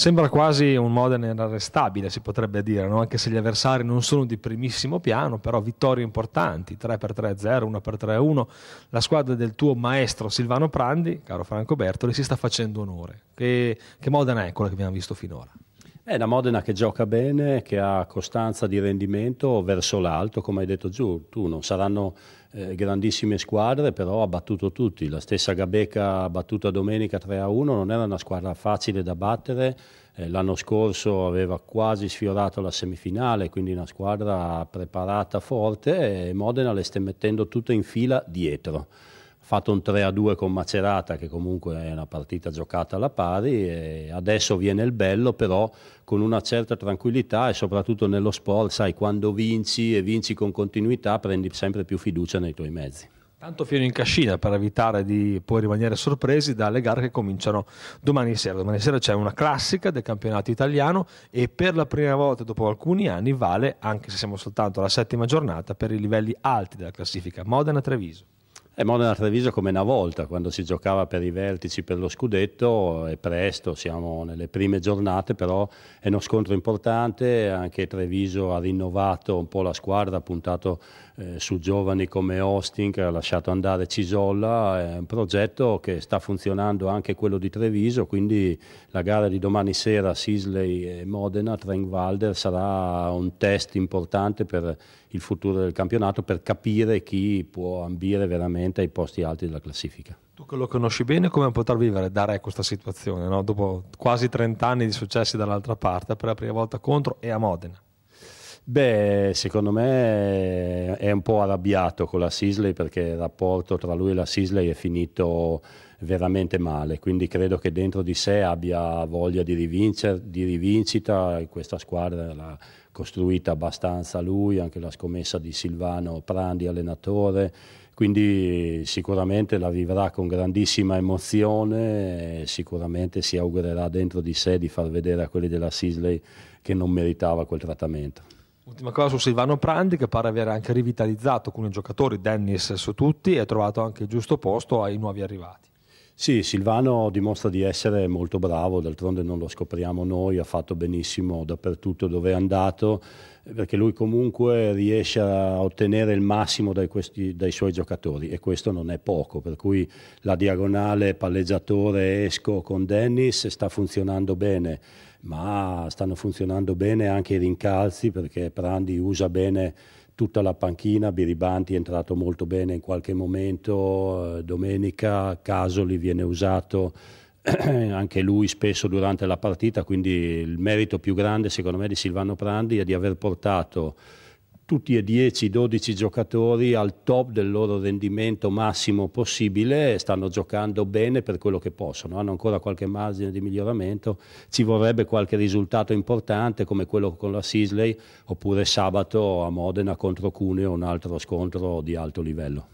Sembra quasi un Modena inarrestabile, si potrebbe dire, no? anche se gli avversari non sono di primissimo piano, però vittorie importanti, 3x3-0, 1x3-1. La squadra del tuo maestro Silvano Prandi, caro Franco Bertoli, si sta facendo onore. Che, che Modena è quella che abbiamo visto finora? È una Modena che gioca bene, che ha costanza di rendimento verso l'alto, come hai detto giù, tu non saranno eh, grandissime squadre, però ha battuto tutti. La stessa Gabecca battuta domenica 3-1 non era una squadra facile da battere, eh, l'anno scorso aveva quasi sfiorato la semifinale, quindi una squadra preparata forte e Modena le sta mettendo tutte in fila dietro fatto un 3-2 a con Macerata che comunque è una partita giocata alla pari e adesso viene il bello però con una certa tranquillità e soprattutto nello sport, sai, quando vinci e vinci con continuità prendi sempre più fiducia nei tuoi mezzi. Tanto fino in cascina per evitare di poi rimanere sorpresi dalle gare che cominciano domani sera. Domani sera c'è una classica del campionato italiano e per la prima volta dopo alcuni anni vale, anche se siamo soltanto alla settima giornata, per i livelli alti della classifica Modena-Treviso. È Modena Treviso come una volta, quando si giocava per i vertici per lo scudetto, è presto, siamo nelle prime giornate, però è uno scontro importante, anche Treviso ha rinnovato un po' la squadra, ha puntato eh, su giovani come Austin che ha lasciato andare Cisolla, è un progetto che sta funzionando anche quello di Treviso, quindi la gara di domani sera Sisley e Modena, Trengwalder, sarà un test importante per il futuro del campionato, per capire chi può ambire veramente ai posti alti della classifica. Tu che lo conosci bene, come poter vivere da re questa situazione, no? dopo quasi 30 anni di successi dall'altra parte, per la prima volta contro e a Modena? Beh, secondo me è un po' arrabbiato con la Sisley perché il rapporto tra lui e la Sisley è finito veramente male, quindi credo che dentro di sé abbia voglia di, rivincer, di rivincita, questa squadra l'ha costruita abbastanza lui, anche la scommessa di Silvano Prandi allenatore, quindi sicuramente la vivrà con grandissima emozione e sicuramente si augurerà dentro di sé di far vedere a quelli della Sisley che non meritava quel trattamento. Ultima cosa su Silvano Prandi che pare aver anche rivitalizzato alcuni giocatori, Dennis su tutti, e ha trovato anche il giusto posto ai nuovi arrivati. Sì, Silvano dimostra di essere molto bravo, d'altronde non lo scopriamo noi, ha fatto benissimo dappertutto dove è andato, perché lui comunque riesce a ottenere il massimo dai, questi, dai suoi giocatori e questo non è poco, per cui la diagonale palleggiatore esco con Dennis sta funzionando bene, ma stanno funzionando bene anche i rincalzi perché Prandi usa bene tutta la panchina, Biribanti è entrato molto bene in qualche momento, eh, domenica Casoli viene usato anche lui spesso durante la partita, quindi il merito più grande secondo me di Silvano Prandi è di aver portato tutti e 10-12 giocatori al top del loro rendimento massimo possibile, stanno giocando bene per quello che possono, hanno ancora qualche margine di miglioramento, ci vorrebbe qualche risultato importante come quello con la Sisley oppure sabato a Modena contro Cuneo un altro scontro di alto livello.